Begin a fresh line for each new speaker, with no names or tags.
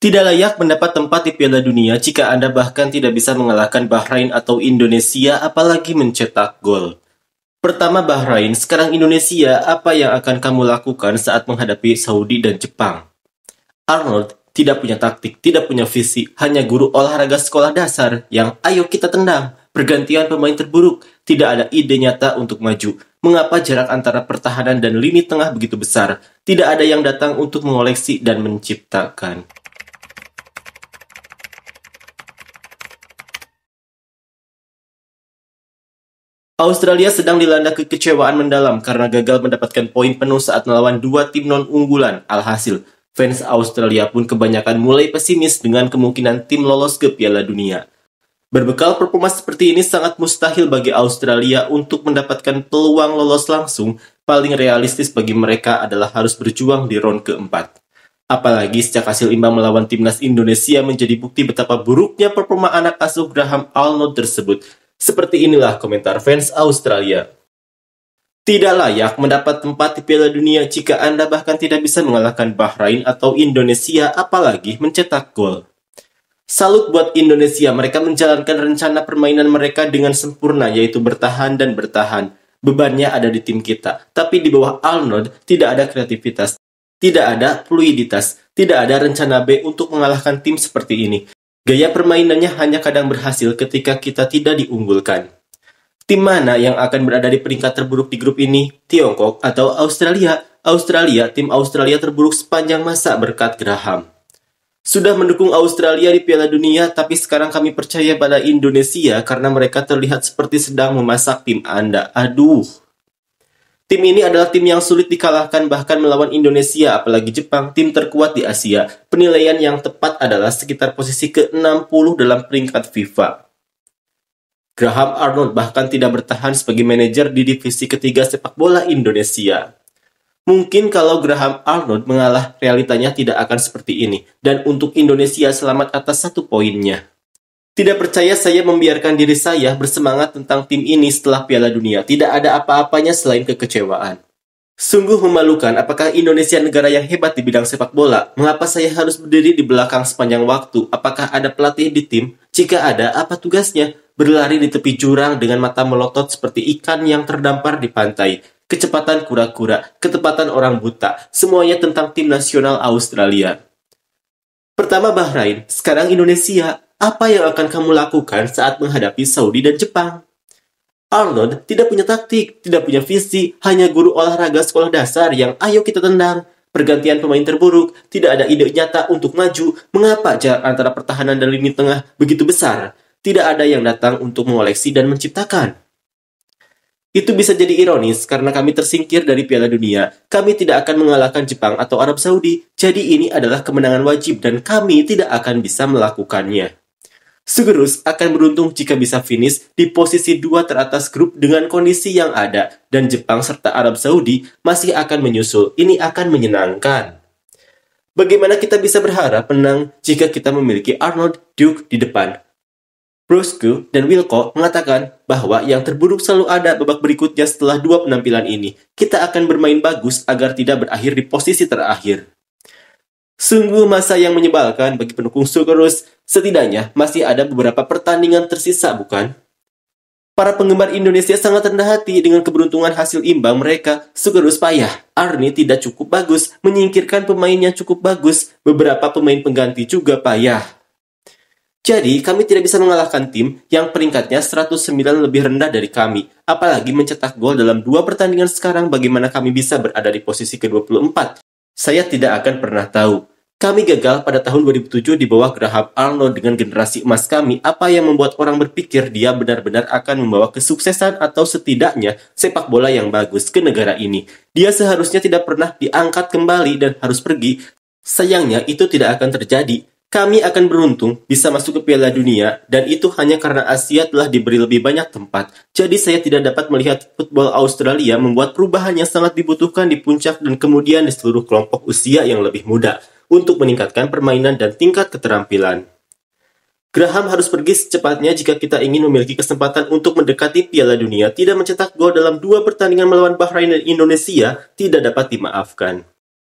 Tidak layak mendapat tempat di Piala Dunia jika Anda bahkan tidak bisa mengalahkan Bahrain atau Indonesia apalagi mencetak gol. Pertama Bahrain, sekarang Indonesia, apa yang akan kamu lakukan saat menghadapi Saudi dan Jepang? Arnold tidak punya taktik, tidak punya visi, hanya guru olahraga sekolah dasar yang ayo kita tendang, pergantian pemain terburuk, tidak ada ide nyata untuk maju. Mengapa jarak antara pertahanan dan lini tengah begitu besar? Tidak ada yang datang untuk mengoleksi dan menciptakan. Australia sedang dilanda kekecewaan mendalam karena gagal mendapatkan poin penuh saat melawan dua tim non-unggulan. Alhasil, fans Australia pun kebanyakan mulai pesimis dengan kemungkinan tim lolos ke Piala Dunia. Berbekal performa seperti ini sangat mustahil bagi Australia untuk mendapatkan peluang lolos langsung. Paling realistis bagi mereka adalah harus berjuang di round keempat. Apalagi sejak hasil imbang melawan timnas Indonesia menjadi bukti betapa buruknya performa anak asuh Graham Arnold tersebut. Seperti inilah komentar fans Australia. Tidak layak mendapat tempat di Piala Dunia jika Anda bahkan tidak bisa mengalahkan Bahrain atau Indonesia apalagi mencetak gol. Salut buat Indonesia, mereka menjalankan rencana permainan mereka dengan sempurna yaitu bertahan dan bertahan. Bebannya ada di tim kita, tapi di bawah Arnold tidak ada kreativitas, tidak ada fluiditas, tidak ada rencana B untuk mengalahkan tim seperti ini. Gaya permainannya hanya kadang berhasil ketika kita tidak diunggulkan. Tim mana yang akan berada di peringkat terburuk di grup ini? Tiongkok atau Australia? Australia, tim Australia terburuk sepanjang masa berkat Graham. Sudah mendukung Australia di Piala Dunia, tapi sekarang kami percaya pada Indonesia karena mereka terlihat seperti sedang memasak tim Anda. Aduh. Tim ini adalah tim yang sulit dikalahkan bahkan melawan Indonesia, apalagi Jepang, tim terkuat di Asia. Penilaian yang tepat adalah sekitar posisi ke-60 dalam peringkat FIFA. Graham Arnold bahkan tidak bertahan sebagai manajer di divisi ketiga sepak bola Indonesia. Mungkin kalau Graham Arnold mengalah, realitanya tidak akan seperti ini. Dan untuk Indonesia selamat atas satu poinnya. Tidak percaya saya membiarkan diri saya bersemangat tentang tim ini setelah Piala Dunia. Tidak ada apa-apanya selain kekecewaan. Sungguh memalukan, apakah Indonesia negara yang hebat di bidang sepak bola? Mengapa saya harus berdiri di belakang sepanjang waktu? Apakah ada pelatih di tim? Jika ada, apa tugasnya? Berlari di tepi jurang dengan mata melotot seperti ikan yang terdampar di pantai. Kecepatan kura-kura, ketepatan orang buta, semuanya tentang tim nasional Australia. Pertama Bahrain, sekarang Indonesia. Apa yang akan kamu lakukan saat menghadapi Saudi dan Jepang? Arnold tidak punya taktik, tidak punya visi, hanya guru olahraga sekolah dasar yang ayo kita tendang. Pergantian pemain terburuk, tidak ada ide nyata untuk maju, mengapa jarak antara pertahanan dan lini tengah begitu besar? Tidak ada yang datang untuk mengoleksi dan menciptakan. Itu bisa jadi ironis karena kami tersingkir dari Piala Dunia. Kami tidak akan mengalahkan Jepang atau Arab Saudi, jadi ini adalah kemenangan wajib dan kami tidak akan bisa melakukannya. Segerus akan beruntung jika bisa finish di posisi dua teratas grup dengan kondisi yang ada dan Jepang serta Arab Saudi masih akan menyusul. Ini akan menyenangkan. Bagaimana kita bisa berharap menang jika kita memiliki Arnold Duke di depan? Brosku dan Wilco mengatakan bahwa yang terburuk selalu ada babak berikutnya setelah dua penampilan ini. Kita akan bermain bagus agar tidak berakhir di posisi terakhir. Sungguh masa yang menyebalkan bagi pendukung Sugarus, setidaknya masih ada beberapa pertandingan tersisa bukan? Para penggemar Indonesia sangat rendah hati dengan keberuntungan hasil imbang mereka. Sugarus payah, Arni tidak cukup bagus, menyingkirkan pemain yang cukup bagus, beberapa pemain pengganti juga payah. Jadi, kami tidak bisa mengalahkan tim yang peringkatnya 109 lebih rendah dari kami, apalagi mencetak gol dalam dua pertandingan sekarang bagaimana kami bisa berada di posisi ke-24. Saya tidak akan pernah tahu. Kami gagal pada tahun 2007 di bawah Graham Arnold dengan generasi emas kami, apa yang membuat orang berpikir dia benar-benar akan membawa kesuksesan atau setidaknya sepak bola yang bagus ke negara ini. Dia seharusnya tidak pernah diangkat kembali dan harus pergi. Sayangnya itu tidak akan terjadi. Kami akan beruntung bisa masuk ke Piala Dunia dan itu hanya karena Asia telah diberi lebih banyak tempat. Jadi saya tidak dapat melihat football Australia membuat perubahan yang sangat dibutuhkan di puncak dan kemudian di seluruh kelompok usia yang lebih muda untuk meningkatkan permainan dan tingkat keterampilan. Graham harus pergi secepatnya jika kita ingin memiliki kesempatan untuk mendekati Piala Dunia tidak mencetak gol dalam dua pertandingan melawan Bahrain dan Indonesia tidak dapat dimaafkan.